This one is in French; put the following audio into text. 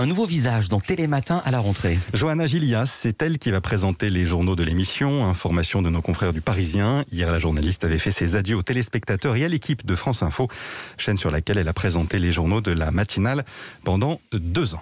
un nouveau visage dans Télématin à la rentrée. Johanna Gilias, c'est elle qui va présenter les journaux de l'émission. Information de nos confrères du Parisien. Hier, la journaliste avait fait ses adieux aux téléspectateurs et à l'équipe de France Info, chaîne sur laquelle elle a présenté les journaux de la matinale pendant deux ans.